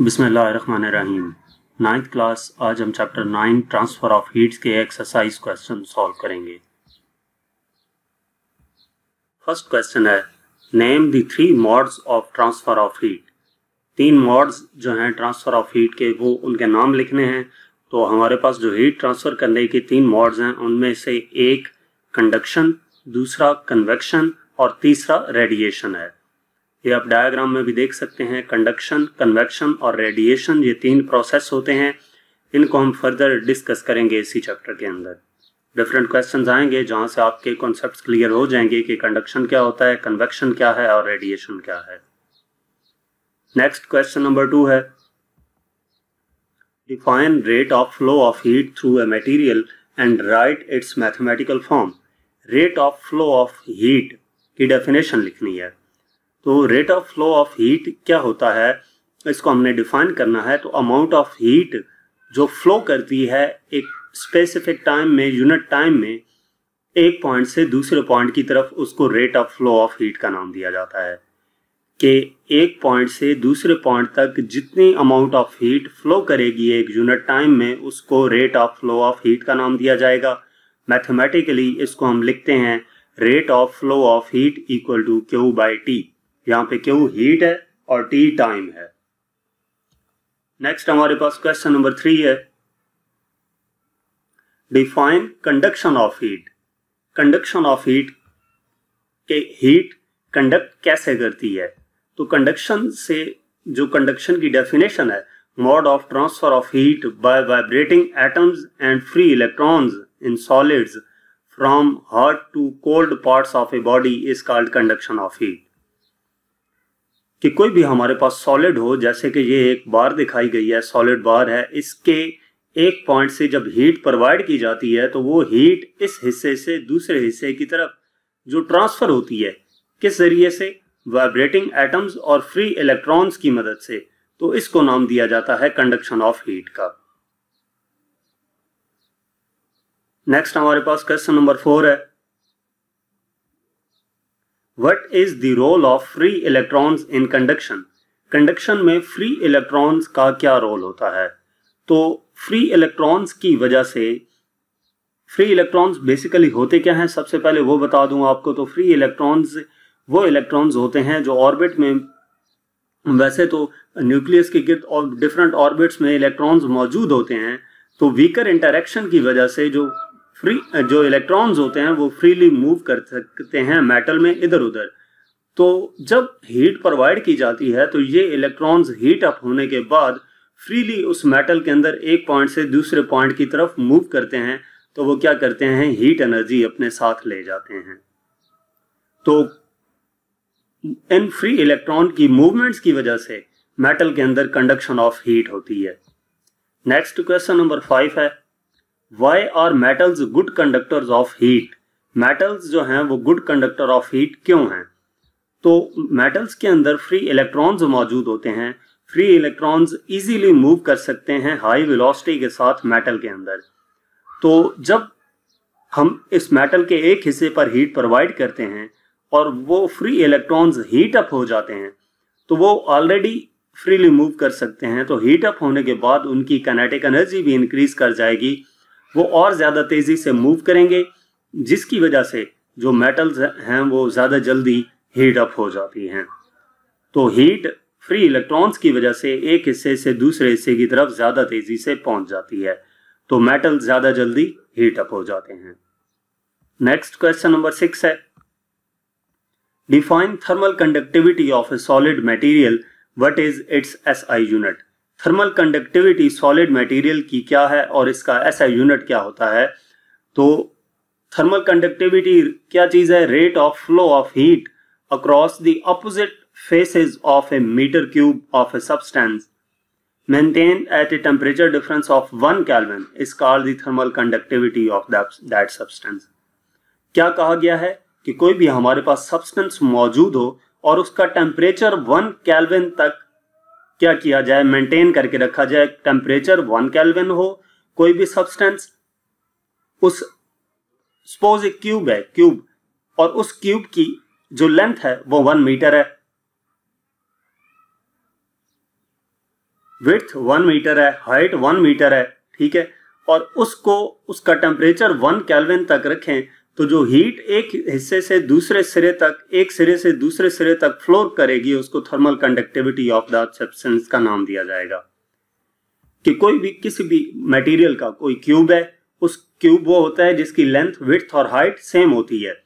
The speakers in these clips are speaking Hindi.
बिसमीम नाइन्थ क्लास आज हम chapter nine transfer of heats के एक्सरसाइज क्वेश्चन सॉल्व करेंगे फर्स्ट क्वेश्चन है name the three modes of transfer of heat तीन मॉड्स जो हैं ट्रांसफर ऑफ हीट के वो उनके नाम लिखने हैं तो हमारे पास जो हीट ट्रांसफर करने के तीन मॉड्स हैं उनमें से एक कंडक्शन दूसरा कन्वेक्शन और तीसरा रेडिएशन है ये आप डायग्राम में भी देख सकते हैं कंडक्शन कन्वेक्शन और रेडिएशन ये तीन प्रोसेस होते हैं इनको हम फर्दर डिस्कस करेंगे इसी चैप्टर के अंदर डिफरेंट क्वेश्चन आएंगे जहाँ से आपके कॉन्सेप्ट क्लियर हो जाएंगे कि कंडक्शन क्या होता है कन्वेक्शन क्या है और रेडिएशन क्या है नेक्स्ट क्वेश्चन नंबर टू है define rate of flow of heat through a material and write its mathematical form rate of flow of heat की डेफिनेशन लिखनी है तो rate of flow of heat क्या होता है इसको हमने डिफाइन करना है तो अमाउंट ऑफ हीट जो फ्लो करती है एक स्पेसिफिक टाइम में यूनिट टाइम में एक पॉइंट से दूसरे पॉइंट की तरफ उसको rate of flow of heat का नाम दिया जाता है कि एक पॉइंट से दूसरे पॉइंट तक जितनी अमाउंट ऑफ हीट फ्लो करेगी एक यूनिट टाइम में उसको rate of flow of heat का नाम दिया जाएगा मैथमेटिकली इसको हम लिखते हैं rate of flow of heat equal to Q by T यहाँ पे क्यों हीट है और टी टाइम है नेक्स्ट हमारे पास क्वेश्चन नंबर थ्री है define conduction of heat conduction of heat के हीट कंडक्ट कैसे करती है तो कंडक्शन से जो कंडक्शन की डेफिनेशन है mode of transfer of heat by vibrating atoms and free electrons in solids from hot to cold parts of a body is called conduction of heat कि कोई भी हमारे पास सॉलिड हो जैसे कि ये एक बार दिखाई गई है सॉलिड बार है इसके एक पॉइंट से जब हीट प्रोवाइड की जाती है तो वो हीट इस हिस्से से दूसरे हिस्से की तरफ जो ट्रांसफर होती है किस जरिए से वाइब्रेटिंग एटम्स और फ्री इलेक्ट्रॉन्स की मदद से तो इसको नाम दिया जाता है कंडक्शन ऑफ हीट का नेक्स्ट हमारे पास क्वेश्चन नंबर फोर है What is the role of free electrons in conduction conduction में फ्री इलेक्ट्रॉन्स का क्या रोल होता है तो फ्री इलेक्ट्रॉन्स की वजह से फ्री इलेक्ट्रॉन्स बेसिकली होते क्या हैं सबसे पहले वो बता दूं आपको तो फ्री इलेक्ट्रॉन्स वो इलेक्ट्रॉन्स होते हैं जो ऑर्बिट में वैसे तो न्यूक्लियस के गिर्द और डिफरेंट ऑर्बिट्स में इलेक्ट्रॉन्स मौजूद होते हैं तो वीकर इंटरेक्शन की वजह से जो फ्री जो इलेक्ट्रॉन्स होते हैं वो फ्रीली मूव कर सकते हैं मेटल में इधर उधर तो जब हीट प्रोवाइड की जाती है तो ये इलेक्ट्रॉन्स हीट अप होने के बाद फ्रीली उस मेटल के अंदर एक पॉइंट से दूसरे पॉइंट की तरफ मूव करते हैं तो वो क्या करते हैं हीट एनर्जी अपने साथ ले जाते हैं तो इन फ्री इलेक्ट्रॉन की मूवमेंट्स की वजह से मेटल के अंदर कंडक्शन ऑफ हीट होती है नेक्स्ट क्वेश्चन नंबर फाइव है why are metals good conductors of heat metals जो हैं वो गुड कंडक्टर ऑफ हीट क्यों हैं तो मेटल्स के अंदर फ्री इलेक्ट्रॉन्स मौजूद होते हैं फ्री इलेक्ट्रॉन्स इजीली मूव कर सकते हैं हाई वेलोसिटी के साथ मेटल के अंदर तो जब हम इस मेटल के एक हिस्से पर हीट प्रोवाइड करते हैं और वो फ्री इलेक्ट्रॉन्स हीट अप हो जाते हैं तो वो ऑलरेडी फ्रीली मूव कर सकते हैं तो हीट अप होने के बाद उनकी कनेटिक एनर्जी भी इंक्रीज कर जाएगी वो और ज़्यादा तेज़ी से मूव करेंगे जिसकी वजह से जो मेटल्स हैं वो ज़्यादा जल्दी हीट अप हो जाती हैं तो हीट फ्री इलेक्ट्रॉन्स की वजह से एक हिस्से से दूसरे हिस्से की तरफ ज़्यादा तेज़ी से पहुंच जाती है तो मेटल ज़्यादा जल्दी हीट अप हो जाते हैं नेक्स्ट क्वेश्चन नंबर सिक्स है define thermal conductivity of a solid material what is its S I unit thermal conductivity solid material की क्या है और इसका ऐसा यूनिट क्या होता है तो थर्मल कंडक्टिविटी क्या चीज है rate of flow of heat across the opposite faces of a metre cube of a substance maintain at a temperature difference of one Kelvin is called the thermal conductivity of that, क्या कहा गया है कि कोई भी हमारे पास सब्सटेंस मौजूद हो और उसका टेम्परेचर वन कैलविन तक क्या किया जाए मेंटेन करके रखा जाए टेम्परेचर वन कैलविन हो कोई भी सब्सटेंस उस सपोज एक क्यूब है क्यूब और उस क्यूब की जो लेंथ है वो वन मीटर है विथ वन मीटर है हाइट वन मीटर है ठीक है और उसको उसका टेम्परेचर वन कैलविन तक रखें तो जो हीट एक हिस्से से दूसरे सिरे तक एक सिरे से दूसरे सिरे तक फ्लो करेगी उसको thermal conductivity of the substance का नाम दिया जाएगा कि कोई भी किसी भी मटेरियल का कोई क्यूब है उस क्यूब वो होता है जिसकी लेंथ विथ और हाइट सेम होती है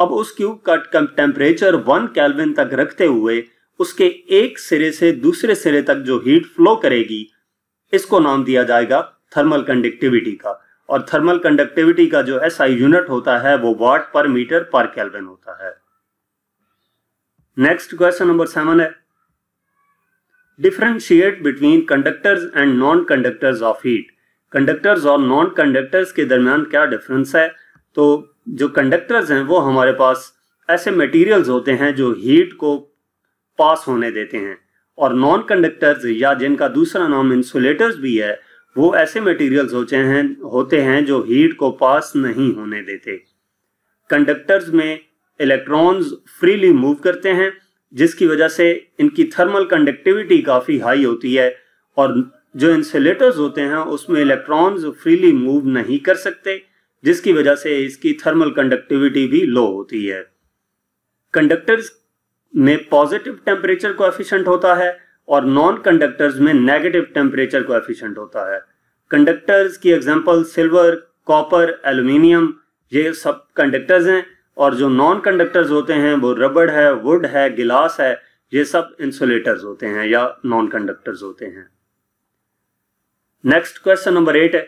अब उस क्यूब का टेम्परेचर वन कैलविन तक रखते हुए उसके एक सिरे से दूसरे सिरे तक जो हीट फ्लो करेगी इसको नाम दिया जाएगा थर्मल कंडक्टिविटी का और थर्मल कंडक्टिविटी का जो एसआई यूनिट होता है वो वाट पर मीटर पर कैल्विन होता है नेक्स्ट क्वेश्चन नंबर सेवन है differentiate between conductors and non conductors of heat conductors और नॉन कंडक्टर्स के दरमियान क्या डिफरेंस है तो जो कंडक्टर्स हैं वो हमारे पास ऐसे मटेरियल्स होते हैं जो हीट को पास होने देते हैं और नॉन कंडक्टर्स या जिनका दूसरा नाम इंसुलेटर्स भी है वो ऐसे मटेरियल्स होते हैं होते हैं जो हीट को पास नहीं होने देते कंडक्टर्स में इलेक्ट्रॉन्स फ्रीली मूव करते हैं जिसकी वजह से इनकी थर्मल कंडक्टिविटी काफ़ी हाई होती है और जो इंसुलेटर्स होते हैं उसमें इलेक्ट्रॉन्स फ्रीली मूव नहीं कर सकते जिसकी वजह से इसकी थर्मल कंडक्टिविटी भी लो होती है कंडक्टर्स में पॉजिटिव टेम्परेचर को होता है और नॉन कंडक्टर्स में नेगेटिव टेम्परेचर को एफिशियंट होता है कंडक्टर्स की एग्जांपल सिल्वर कॉपर एल्यूमिनियम ये सब कंडक्टर्स हैं और जो नॉन कंडक्टर्स होते हैं वो रबड़ है वुड है गिलास है ये सब इंसुलेटर्स होते हैं या नॉन कंडक्टर्स होते हैं नेक्स्ट क्वेश्चन नंबर एट है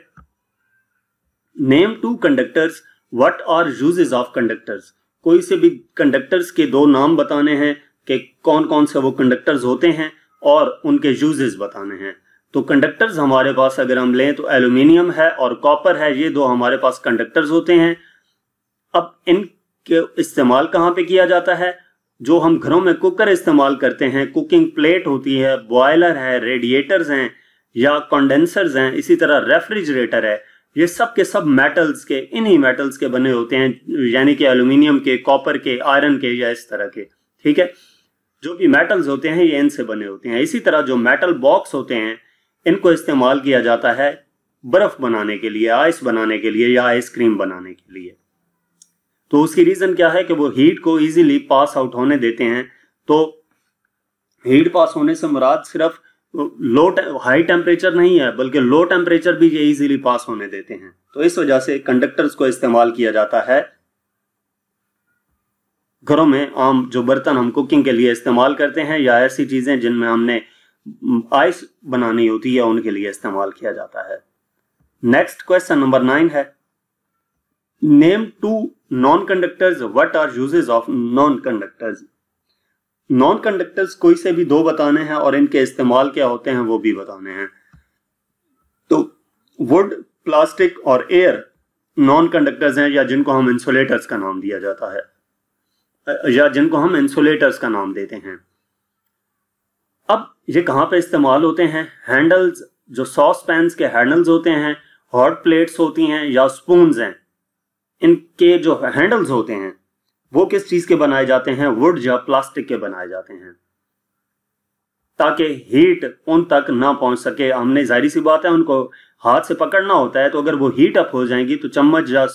name two conductors what are uses of conductors कोई से भी कंडक्टर्स के दो नाम बताने हैं कि कौन कौन से वो कंडक्टर्स होते हैं और उनके यूजेस बताने हैं तो कंडक्टर्स हमारे पास अगर हम लें तो एल्यूमिनियम है और कॉपर है ये दो हमारे पास कंडक्टर्स होते हैं अब इनके इस्तेमाल कहाँ पे किया जाता है जो हम घरों में कुकर इस्तेमाल करते हैं कुकिंग प्लेट होती है बॉयलर है रेडिएटर्स हैं या कंडेंसर्स हैं इसी तरह रेफ्रिजरेटर है ये सब के सब मेटल्स के इन्हीं मेटल्स के बने होते हैं यानी कि एल्यूमिनियम के कॉपर के आयरन के या इस तरह के ठीक है जो कि मेटल्स होते हैं ये इनसे बने होते हैं इसी तरह जो मेटल बॉक्स होते हैं इनको इस्तेमाल किया जाता है बर्फ बनाने के लिए आइस बनाने के लिए या आइसक्रीम बनाने के लिए तो उसकी रीज़न क्या है कि वो हीट को इजीली पास आउट होने देते हैं तो हीट पास होने से मुराद सिर्फ लो हाई टेम्परेचर नहीं है बल्कि लो टेम्परेचर भी ये इजीली पास होने देते हैं तो इस वजह से कंडक्टर्स को इस्तेमाल किया जाता है घरों में आम जो बर्तन हम कुकिंग के लिए इस्तेमाल करते हैं या ऐसी चीज़ें जिनमें हमने आइस बनानी होती है उनके लिए इस्तेमाल किया जाता है नेक्स्ट क्वेश्चन नंबर नाइन है name two non conductors what are uses of non conductors non conductors कोई से भी दो बताने हैं और इनके इस्तेमाल क्या होते हैं वो भी बताने हैं तो वुड प्लास्टिक और एयर नॉन कंडक्टर्स हैं या जिनको हम इंसुलेटर्स का नाम दिया जाता है या जिनको हम इंसुलेटर्स का नाम देते हैं अब ये कहाँ पे इस्तेमाल होते हैं हैंडल्स जो सॉस पैन के हैंडल्स होते हैं हॉट प्लेट्स होती हैं या स्पून हैं इनके जो हैंडल्स होते हैं वो किस चीज़ के बनाए जाते हैं वुड या प्लास्टिक के बनाए जाते हैं ताकि हीट उन तक ना पहुंच सके हमने जाहिर सी बात है उनको हाथ से पकड़ना होता है तो अगर वो हीट अप हो जाएंगी तो चम्मच या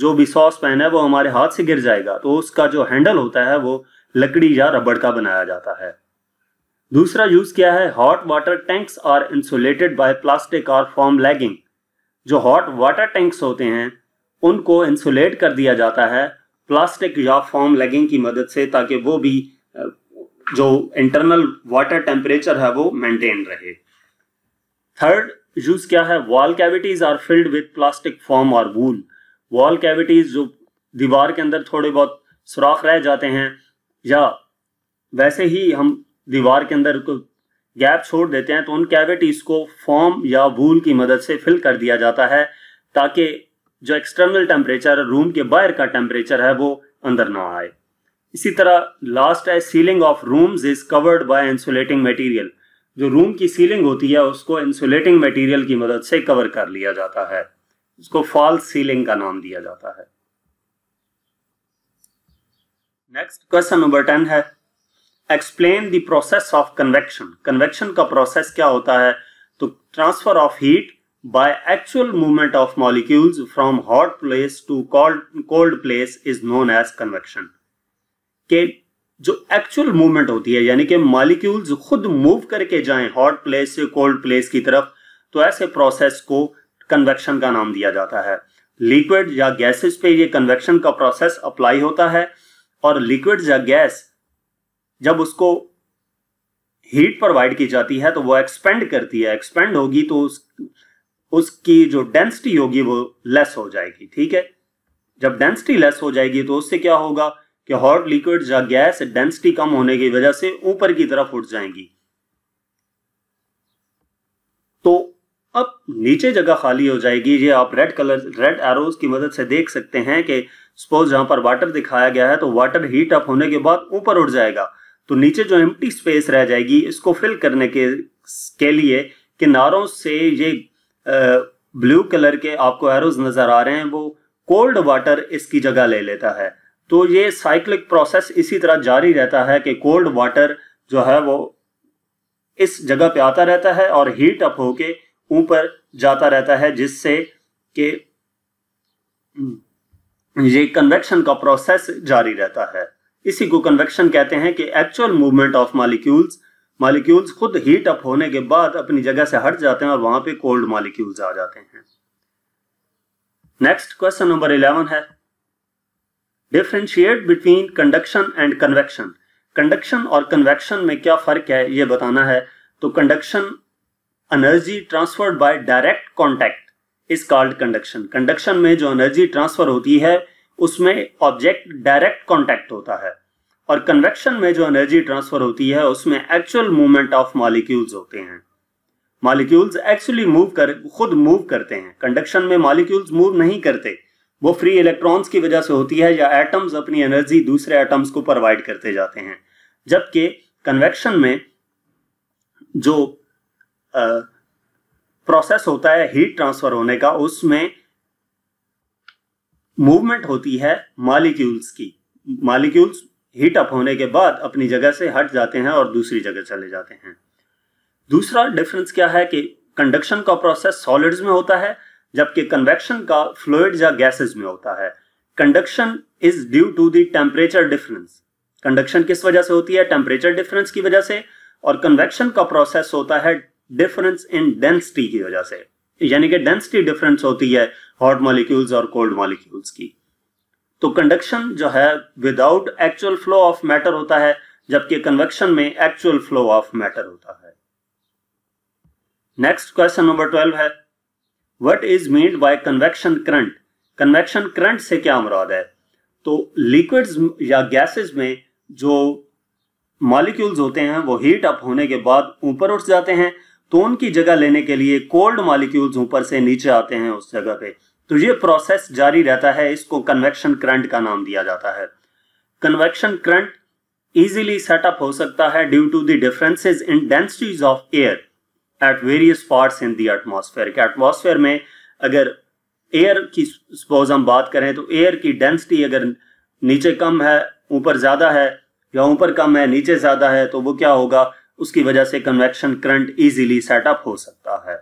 जो भी सॉस पैन है वो हमारे हाथ से गिर जाएगा तो उसका जो हैंडल होता है वो लकड़ी या रबड़ का बनाया जाता है दूसरा यूज क्या है hot water tanks are insulated by plastic और फॉर्म लैगिंग जो हॉट वाटर टैंक्स होते हैं उनको इंसुलेट कर दिया जाता है प्लास्टिक या फॉर्म लैगिंग की मदद से ताकि वो भी जो इंटरनल वाटर टेम्परेचर है वो मेंटेन रहे थर्ड यूज क्या है wall cavities are filled with plastic foam और वूल वॉल कैविटीज जो दीवार के अंदर थोड़े बहुत सुराख रह जाते हैं या वैसे ही हम दीवार के अंदर गैप छोड़ देते हैं तो उन कैविटीज को फॉर्म या वूल की मदद से फिल कर दिया जाता है ताकि जो एक्सटर्नल टेम्परेचर रूम के बाहर का टेम्परेचर है वो अंदर ना आए इसी तरह लास्ट है ceiling of rooms is covered by insulating material जो रूम की सीलिंग होती है उसको इंसुलेटिंग मटेरियल की मदद से कवर कर लिया जाता है इसको फॉल्स सीलिंग का नाम दिया जाता है नेक्स्ट क्वेश्चन नंबर टेन है explain the process of convection convection का प्रोसेस क्या होता है तो transfer of heat by actual movement of molecules from hot place to cold place is known as convection के जो एक्चुअल मूवमेंट होती है यानी कि मॉलिक्यूल्स खुद मूव करके जाएं हॉट प्लेस से कोल्ड प्लेस की तरफ तो ऐसे प्रोसेस को कन्वेक्शन का नाम दिया जाता है लिक्विड या गैसेस पे ये कन्वेक्शन का प्रोसेस अप्लाई होता है और लिक्विड या गैस जब उसको हीट प्रोवाइड की जाती है तो वो एक्सपेंड करती है एक्सपेंड होगी तो उस उसकी जो डेंसिटी होगी वो लेस हो जाएगी ठीक है जब डेंसिटी लेस हो जाएगी तो उससे क्या होगा कि हॉट लिक्विड या गैस डेंसिटी कम होने की वजह से ऊपर की तरफ उठ जाएंगी तो अब नीचे जगह खाली हो जाएगी ये आप रेड कलर रेड एरोज की मदद से देख सकते हैं कि सपोज जहां पर वाटर दिखाया गया है तो वाटर हीट अप होने के बाद ऊपर उड़ जाएगा तो नीचे जो एम्प्टी स्पेस रह जाएगी इसको फिल करने के के लिए किनारों से ये ब्लू कलर के आपको एरोज नज़र आ रहे हैं वो कोल्ड वाटर इसकी जगह ले लेता है तो ये साइक्लिक प्रोसेस इसी तरह जारी रहता है कि कोल्ड वाटर जो है वो इस जगह पे आता रहता है और हीट अप होके ऊपर जाता रहता है जिससे कि हम्म, ये कन्वेक्शन का प्रोसेस जारी रहता है इसी को कन्वेक्शन कहते हैं कि actual movement of molecules molecules खुद हीट अप होने के बाद अपनी जगह से हट जाते हैं और वहां पे कोल्ड मालिक्यूल्स आ जाते हैं नेक्स्ट क्वेश्चन नंबर इलेवन है differentiate between conduction and convection conduction और कन्वेक्शन में क्या फर्क है ये बताना है तो conduction energy transfer by direct contact is called conduction conduction में जो एनर्जी ट्रांसफर होती है उसमें ऑब्जेक्ट डायरेक्ट कॉन्टैक्ट होता है और कन्वेक्शन में जो एनर्जी ट्रांसफर होती है उसमें एक्चुअल मूवमेंट ऑफ मॉलिक्यूल्स होते हैं मॉलिक्यूल्स एक्चुअली मूव कर खुद मूव करते हैं कंडक्शन में मॉलिक्यूल्स मूव नहीं करते वो फ्री इलेक्ट्रॉन्स की वजह से होती है या एटम्स अपनी एनर्जी दूसरे एटम्स को प्रोवाइड करते जाते हैं जबकि कन्वेक्शन में जो प्रोसेस होता है हीट ट्रांसफर होने का उसमें मूवमेंट होती है मालिक्यूल्स की मालिक्यूल्स हीट अप होने के बाद अपनी जगह से हट जाते हैं और दूसरी जगह चले जाते हैं दूसरा डिफरेंस क्या है कि कंडक्शन का प्रोसेस सॉलिड्स में होता है जबकि कन्वेक्शन का फ्लूड या गैसेज में होता है conduction is due to the temperature difference conduction किस वजह से होती है टेम्परेचर डिफरेंस की वजह से और कन्वेक्शन का प्रोसेस होता है डिफरेंस इन डेंसिटी की वजह से यानी कि डेंसिटी डिफरेंस होती है हॉट मॉलिक्यूल्स और कोल्ड मॉलिक्यूल्स की तो कंडक्शन जो है without actual flow of matter होता है जबकि कन्वेक्शन में एक्चुअल फ्लो ऑफ मैटर होता है नेक्स्ट क्वेश्चन नंबर ट्वेल्व है what is meant by convection current convection current से क्या मुराद है तो लिक्विड्स या गैसेस में जो मॉलिक्यूल्स होते हैं वो हीट अप होने के बाद ऊपर उठ जाते हैं तो उनकी जगह लेने के लिए कोल्ड मॉलिक्यूल्स ऊपर से नीचे आते हैं उस जगह पे तो ये प्रोसेस जारी रहता है इसको कन्वेक्शन करंट का नाम दिया जाता है कन्वेक्शन करंट इजीली सेटअप हो सकता है due to the differences in densities of air at various parts in the atmosphere के एटमोसफेयर में अगर एयर की सपोज हम बात करें तो एयर की डेंसिटी अगर नीचे कम है ऊपर ज्यादा है या ऊपर कम है नीचे ज्यादा है तो वो क्या होगा उसकी वजह से कन्वेक्शन करंट इजीली सेटअप हो सकता है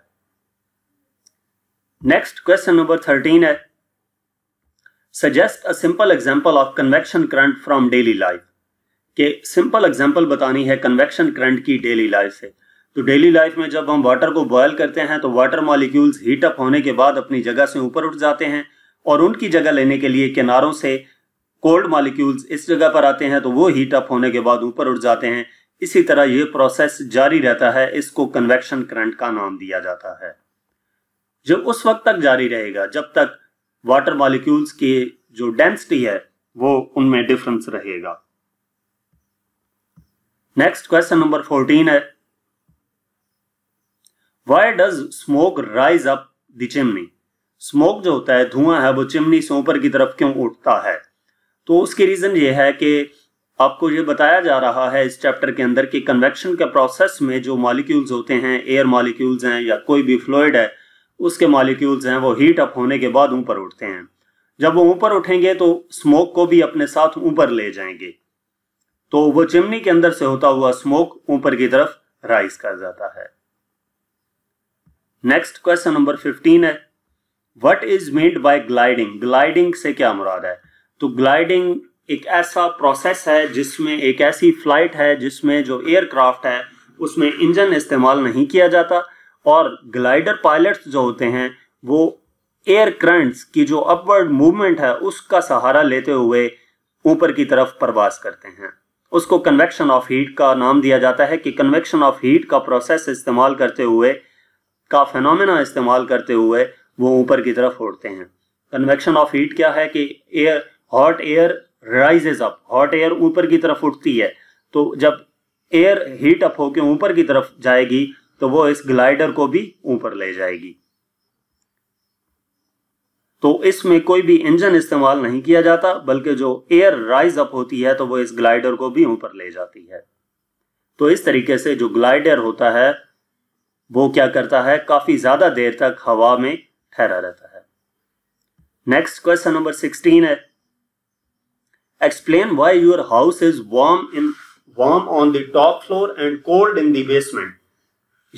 नेक्स्ट क्वेश्चन नंबर थर्टीन है suggest a simple example of convection current from daily life के सिंपल एग्जांपल बतानी है कन्वेक्शन करंट की डेली लाइफ से तो डेली लाइफ में जब हम वाटर को बॉयल करते हैं तो वाटर मॉलिक्यूल्स हीटअप होने के बाद अपनी जगह से ऊपर उठ जाते हैं और उनकी जगह लेने के लिए किनारों से कोल्ड मॉलिक्यूल्स इस जगह पर आते हैं तो वो हीटअप होने के बाद ऊपर उठ जाते हैं इसी तरह यह प्रोसेस जारी रहता है इसको कन्वेक्शन करंट का नाम दिया जाता है जो उस वक्त तक जारी रहेगा जब तक वाटर मॉलिक्यूल्स की जो डेंसिटी है वो उनमें डिफरेंस रहेगा नेक्स्ट क्वेश्चन नंबर फोर्टीन है why does smoke rise up chimney chimney smoke जो होता है धुआं है वो चिमनी से ऊपर की तरफ क्यों उठता है तो उसकी रीजन ये है कि आपको ये बताया जा रहा है इस चैप्टर के अंदर कि कन्वेक्शन के प्रोसेस में जो मॉलिक्यूल्स होते हैं एयर मॉलिक्यूल्स हैं या कोई भी फ्लोइड है उसके मॉलिक्यूल्स हैं वो हीट अप होने के बाद ऊपर उठते हैं जब वो ऊपर उठेंगे तो स्मोक को भी अपने साथ ऊपर ले जाएंगे तो वो चिमनी के अंदर से होता हुआ स्मोक ऊपर की तरफ राइज कर जाता है नेक्स्ट क्वेश्चन नंबर फिफ्टीन है what is meant by gliding gliding से क्या मुराद है तो ग्लाइडिंग एक ऐसा प्रोसेस है जिसमें एक ऐसी फ्लाइट है जिसमें जो एयरक्राफ्ट है उसमें इंजन इस्तेमाल नहीं किया जाता और ग्लाइडर पायलट्स जो होते हैं वो एयर करंट्स की जो अपवर्ड मूवमेंट है उसका सहारा लेते हुए ऊपर की तरफ प्रवास करते हैं उसको कन्वेक्शन ऑफ हीट का नाम दिया जाता है कि कन्वेक्शन ऑफ हीट का प्रोसेस इस्तेमाल करते हुए का फेनोमेना इस्तेमाल करते हुए वो ऊपर की तरफ उड़ते हैं कन्वेक्शन ऑफ हीट क्या है कि air hot air rises up hot air ऊपर की तरफ उठती है तो जब एयर हीट अप होकर ऊपर की तरफ जाएगी तो वो इस ग्लाइडर को भी ऊपर ले जाएगी तो इसमें कोई भी इंजन इस्तेमाल नहीं किया जाता बल्कि जो एयर राइज अप होती है तो वो इस ग्लाइडर को भी ऊपर ले जाती है तो इस तरीके से जो ग्लाइडर होता है वो क्या करता है काफी ज्यादा देर तक हवा में ठहरा रहता है नेक्स्ट क्वेश्चन नंबर सिक्सटीन है explain why your house is warm in warm on the top floor and cold in the basement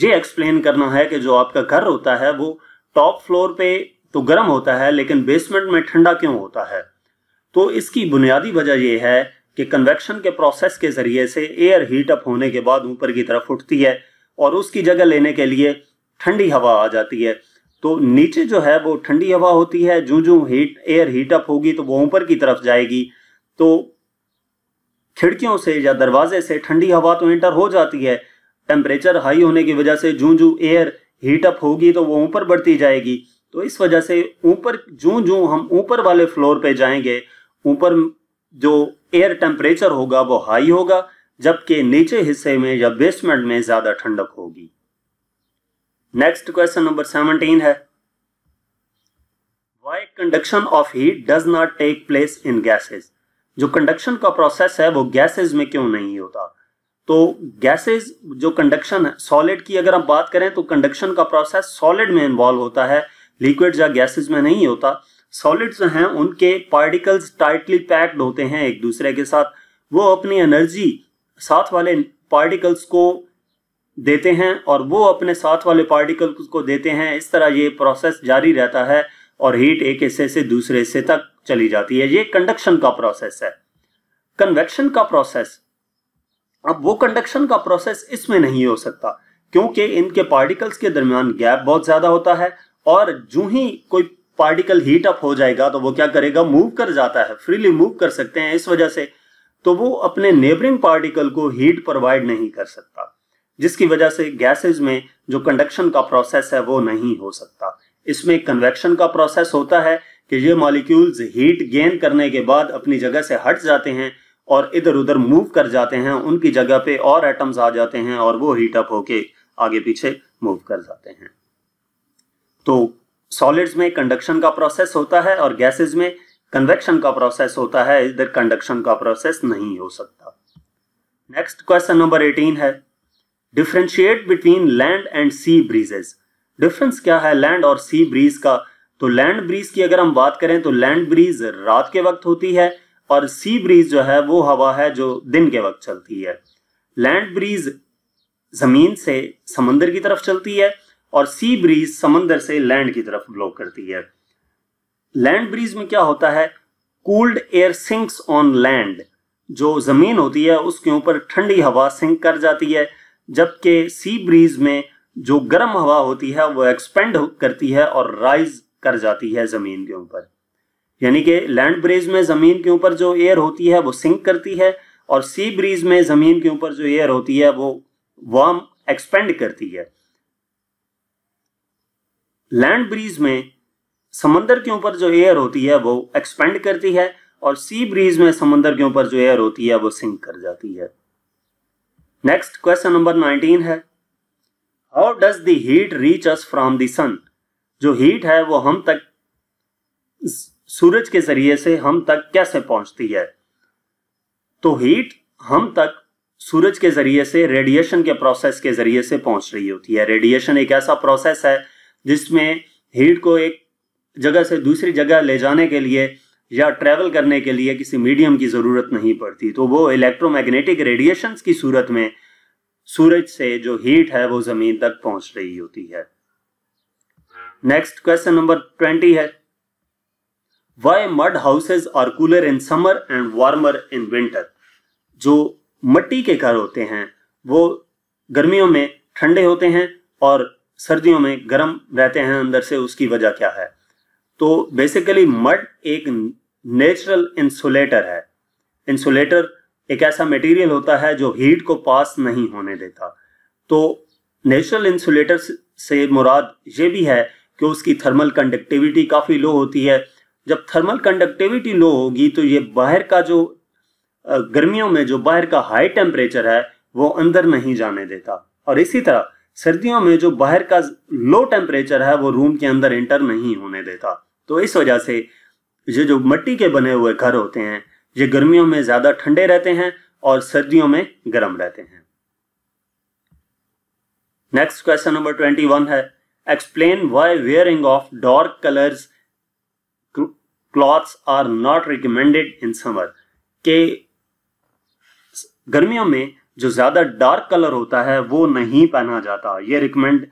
ये एक्सप्लेन करना है कि जो आपका घर होता है वो टॉप फ्लोर पे तो गर्म होता है लेकिन बेसमेंट में ठंडा क्यों होता है तो इसकी बुनियादी वजह यह है कि कन्वेक्शन के प्रोसेस के ज़रिए से एयर हीट अप होने के बाद ऊपर की तरफ उठती है और उसकी जगह लेने के लिए ठंडी हवा आ जाती है तो नीचे जो है वो ठंडी हवा होती है जो जो हीट एयर हीट अप होगी तो वो ऊपर की तरफ जाएगी तो खिड़कियों से या दरवाजे से ठंडी हवा तो एंटर हो जाती है टेम्परेचर हाई होने की वजह से जूं जूं एयर हीट अप होगी तो वो ऊपर बढ़ती जाएगी तो इस वजह से ऊपर जूं जूं हम ऊपर वाले फ्लोर पे जाएंगे ऊपर जो एयर टेम्परेचर होगा वो हाई होगा जबकि नीचे हिस्से में या बेसमेंट में ज्यादा ठंडक होगी नेक्स्ट क्वेश्चन नंबर सेवनटीन है why conduction of heat does not take place in gases जो कंडक्शन का प्रोसेस है वो गैसेज में क्यों नहीं होता तो गैसेज जो कंडक्शन है सॉलिड की अगर हम बात करें तो कंडक्शन का प्रोसेस सॉलिड में इन्वॉल्व होता है लिक्विड या गैसेज में नहीं होता सॉलिड जो हैं उनके पार्टिकल्स टाइटली पैक्ड होते हैं एक दूसरे के साथ वो अपनी एनर्जी साथ वाले पार्टिकल्स को देते हैं और वो अपने साथ वाले पार्टिकल्स को देते हैं इस तरह ये प्रोसेस जारी रहता है और हीट एक हिस्से से दूसरे हिस्से तक चली जाती है ये कंडक्शन का प्रोसेस है कन्वेक्शन का प्रोसेस अब वो कंडक्शन का प्रोसेस इसमें नहीं हो सकता क्योंकि इनके पार्टिकल्स के दरमियान गैप बहुत ज्यादा होता है और जू ही कोई पार्टिकल हीट अप हो जाएगा तो वो क्या करेगा मूव कर जाता है फ्रीली मूव कर सकते हैं इस वजह से तो वो अपने नेबरिंग पार्टिकल को हीट प्रोवाइड नहीं कर सकता जिसकी वजह से गैसेज में जो कंडक्शन का प्रोसेस है वो नहीं हो सकता इसमें कन्वेक्शन का प्रोसेस होता है कि ये मॉलिक्यूल्स हीट गेन करने के बाद अपनी जगह से हट जाते हैं और इधर उधर मूव कर जाते हैं उनकी जगह पे और एटम्स आ जाते हैं और वो हीट अप होके आगे पीछे मूव कर जाते हैं तो सॉलिड्स में कंडक्शन का प्रोसेस होता है और गैसेज में कन्वेक्शन का प्रोसेस होता है इधर कंडक्शन का प्रोसेस नहीं हो सकता नेक्स्ट क्वेश्चन नंबर एटीन है differentiate between land and sea breezes difference क्या है लैंड और सी ब्रीज का तो लैंड ब्रीज की अगर हम बात करें तो लैंड ब्रीज रात के वक्त होती है और सी ब्रीज जो है वो हवा है जो दिन के वक्त चलती है लैंड ब्रीज जमीन से समंदर की तरफ चलती है और सी ब्रीज समंदर से लैंड की तरफ ब्लो करती है लैंड ब्रीज में क्या होता है cooled air sinks on land जो जमीन होती है उसके ऊपर ठंडी हवा सिंक कर जाती है जबकि सी ब्रीज में जो गर्म हवा होती है वो एक्सपेंड करती है और राइज कर जाती है ज़मीन के ऊपर यानी कि लैंड ब्रिज में ज़मीन के ऊपर जो एयर होती है वो सिंक करती है और सी ब्रिज में ज़मीन के ऊपर जो एयर होती है वो वार्म एक्सपेंड करती है लैंड ब्रिज में समंदर के ऊपर जो एयर होती है वो एक्सपेंड करती है और सी ब्रिज में समंदर के ऊपर जो एयर होती है वो सिंक कर जाती है नेक्स्ट क्वेश्चन नंबर 19 है how does the heat reach us from the sun जो हीट है वो हम तक सूरज के जरिए से हम तक कैसे पहुंचती है तो हीट हम तक सूरज के जरिए से रेडिएशन के प्रोसेस के जरिए से पहुंच रही होती है रेडिएशन एक ऐसा प्रोसेस है जिसमें हीट को एक जगह से दूसरी जगह ले जाने के लिए या ट्रेवल करने के लिए किसी मीडियम की ज़रूरत नहीं पड़ती तो वो इलेक्ट्रोमैग्नेटिक रेडिएशंस की सूरत में सूरज से जो हीट है वो ज़मीन तक पहुंच रही होती है नेक्स्ट क्वेश्चन नंबर ट्वेंटी है why mud houses are cooler in summer and warmer in winter जो मट्टी के घर होते हैं वो गर्मियों में ठंडे होते हैं और सर्दियों में गर्म रहते हैं अंदर से उसकी वजह क्या है तो बेसिकली मड एक नेचुरल इंसुलेटर है इंसुलेटर एक ऐसा मटेरियल होता है जो हीट को पास नहीं होने देता तो नेचुरल इंसुलेटर से मुराद ये भी है कि उसकी थर्मल कंडक्टिविटी काफ़ी लो होती है जब थर्मल कंडक्टिविटी लो होगी तो ये बाहर का जो गर्मियों में जो बाहर का हाई टेम्परेचर है वो अंदर नहीं जाने देता और इसी तरह सर्दियों में जो बाहर का लो टेम्परेचर है वो रूम के अंदर एंटर नहीं होने देता तो इस वजह से ये जो मट्टी के बने हुए घर होते हैं ये गर्मियों में ज़्यादा ठंडे रहते हैं और सर्दियों में गर्म रहते हैं next question number twenty one है explain why wearing of dark colour clothes are not recommended in summer के गर्मियों में जो ज़्यादा डार्क कलर होता है वो नहीं पहना जाता ये रिकमेंड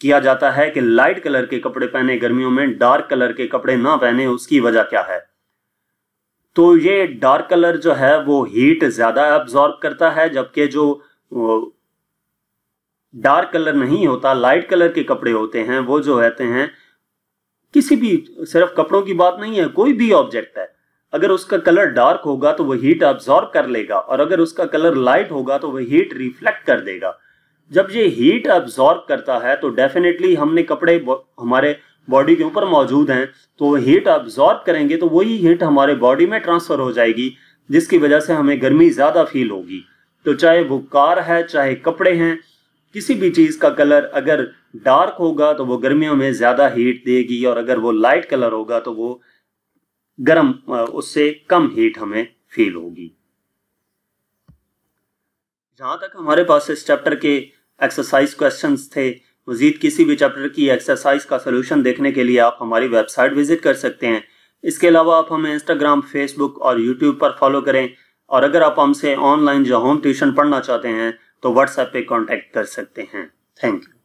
किया जाता है कि लाइट कलर के कपड़े पहने गर्मियों में डार्क कलर के कपड़े ना पहने उसकी वजह क्या है तो ये डार्क कलर जो है वो हीट ज़्यादा एब्जॉर्ब करता है जबकि जो डार्क कलर नहीं होता लाइट कलर के कपड़े होते हैं वो जो रहते हैं किसी भी सिर्फ कपड़ों की बात नहीं है कोई भी ऑब्जेक्ट है अगर उसका कलर डार्क होगा तो वह हीट ऑब्जॉर्ब कर लेगा और अगर उसका कलर लाइट होगा तो वह हीट रिफ्लेक्ट कर देगा जब ये हीट ऑब्जॉर्ब करता है तो डेफिनेटली हमने कपड़े हमारे बॉडी के ऊपर मौजूद हैं तो हीट ऑब्जॉर्ब करेंगे तो वही हीट हमारे बॉडी में ट्रांसफर हो जाएगी जिसकी वजह से हमें गर्मी ज़्यादा फील होगी तो चाहे वो कार है चाहे कपड़े हैं किसी भी चीज़ का कलर अगर डार्क होगा तो वो गर्मियों में ज़्यादा हीट देगी और अगर वो लाइट कलर होगा तो वो गर्म उससे कम हीट हमें फील होगी जहाँ तक हमारे पास इस चैप्टर के एक्सरसाइज क्वेश्चंस थे मजीद किसी भी चैप्टर की एक्सरसाइज का सोल्यूशन देखने के लिए आप हमारी वेबसाइट विजिट कर सकते हैं इसके अलावा आप हमें इंस्टाग्राम फेसबुक और यूट्यूब पर फॉलो करें और अगर आप हमसे ऑनलाइन जो होम ट्यूशन पढ़ना चाहते हैं तो व्हाट्सएप पे कांटेक्ट कर सकते हैं थैंक यू